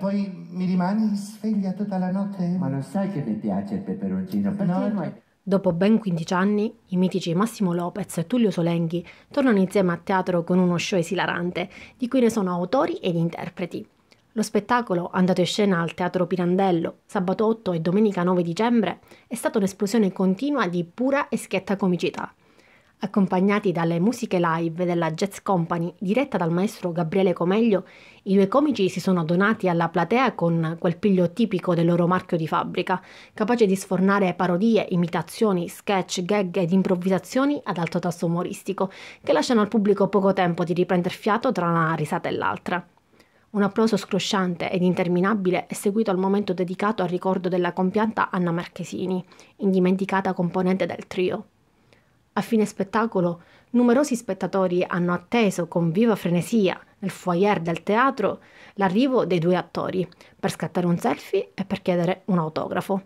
Poi mi rimani sveglia tutta la notte? Ma lo sai che mi piace il peperoncino, perché no? Noi... Dopo ben 15 anni, i mitici Massimo Lopez e Tullio Solenghi tornano insieme a teatro con uno show esilarante, di cui ne sono autori ed interpreti. Lo spettacolo, andato in scena al Teatro Pirandello sabato 8 e domenica 9 dicembre, è stato un'esplosione continua di pura e schietta comicità. Accompagnati dalle musiche live della Jazz Company diretta dal maestro Gabriele Comeglio, i due comici si sono donati alla platea con quel piglio tipico del loro marchio di fabbrica, capace di sfornare parodie, imitazioni, sketch, gag ed improvvisazioni ad alto tasso umoristico, che lasciano al pubblico poco tempo di riprendere fiato tra una risata e l'altra. Un applauso scrosciante ed interminabile è seguito al momento dedicato al ricordo della compianta Anna Marchesini, indimenticata componente del trio. A fine spettacolo, numerosi spettatori hanno atteso con viva frenesia nel foyer del teatro l'arrivo dei due attori per scattare un selfie e per chiedere un autografo.